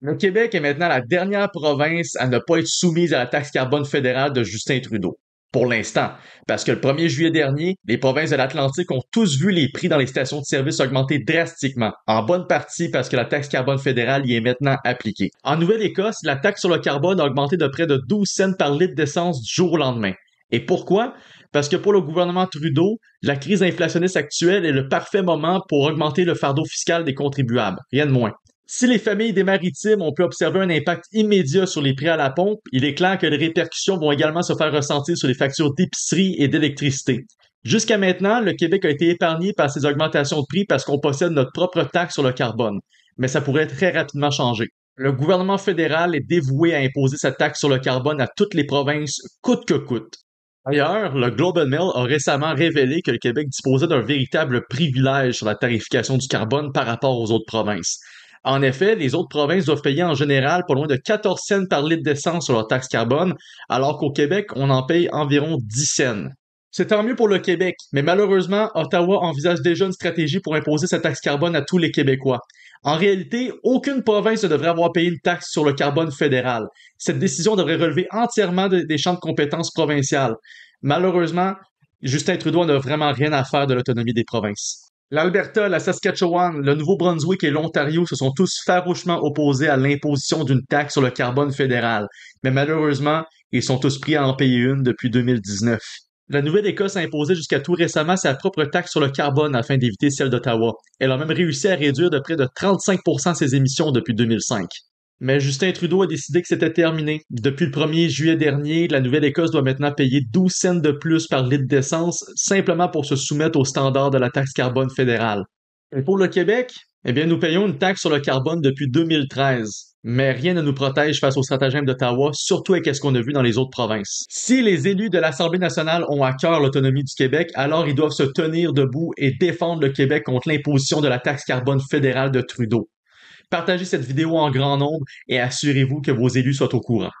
Le Québec est maintenant la dernière province à ne pas être soumise à la taxe carbone fédérale de Justin Trudeau. Pour l'instant, parce que le 1er juillet dernier, les provinces de l'Atlantique ont tous vu les prix dans les stations de service augmenter drastiquement, en bonne partie parce que la taxe carbone fédérale y est maintenant appliquée. En Nouvelle-Écosse, la taxe sur le carbone a augmenté de près de 12 cents par litre d'essence du jour au lendemain. Et pourquoi? Parce que pour le gouvernement Trudeau, la crise inflationniste actuelle est le parfait moment pour augmenter le fardeau fiscal des contribuables, rien de moins. Si les familles des maritimes ont pu observer un impact immédiat sur les prix à la pompe, il est clair que les répercussions vont également se faire ressentir sur les factures d'épicerie et d'électricité. Jusqu'à maintenant, le Québec a été épargné par ces augmentations de prix parce qu'on possède notre propre taxe sur le carbone, mais ça pourrait très rapidement changer. Le gouvernement fédéral est dévoué à imposer sa taxe sur le carbone à toutes les provinces, coûte que coûte. D'ailleurs, le Global Mail a récemment révélé que le Québec disposait d'un véritable privilège sur la tarification du carbone par rapport aux autres provinces. En effet, les autres provinces doivent payer en général pas loin de 14 cents par litre d'essence sur leur taxe carbone, alors qu'au Québec, on en paye environ 10 cents. C'est tant mieux pour le Québec, mais malheureusement, Ottawa envisage déjà une stratégie pour imposer sa taxe carbone à tous les Québécois. En réalité, aucune province ne devrait avoir payé une taxe sur le carbone fédéral. Cette décision devrait relever entièrement des champs de compétences provinciales. Malheureusement, Justin Trudeau n'a vraiment rien à faire de l'autonomie des provinces. L'Alberta, la Saskatchewan, le Nouveau-Brunswick et l'Ontario se sont tous farouchement opposés à l'imposition d'une taxe sur le carbone fédéral, mais malheureusement, ils sont tous pris à en payer une depuis 2019. La Nouvelle-Écosse a imposé jusqu'à tout récemment sa propre taxe sur le carbone afin d'éviter celle d'Ottawa. Elle a même réussi à réduire de près de 35 ses émissions depuis 2005. Mais Justin Trudeau a décidé que c'était terminé. Depuis le 1er juillet dernier, la Nouvelle-Écosse doit maintenant payer 12 cents de plus par litre d'essence simplement pour se soumettre aux standards de la taxe carbone fédérale. Et pour le Québec, eh bien, nous payons une taxe sur le carbone depuis 2013. Mais rien ne nous protège face au stratagème d'Ottawa, surtout avec ce qu'on a vu dans les autres provinces. Si les élus de l'Assemblée nationale ont à cœur l'autonomie du Québec, alors ils doivent se tenir debout et défendre le Québec contre l'imposition de la taxe carbone fédérale de Trudeau. Partagez cette vidéo en grand nombre et assurez-vous que vos élus soient au courant.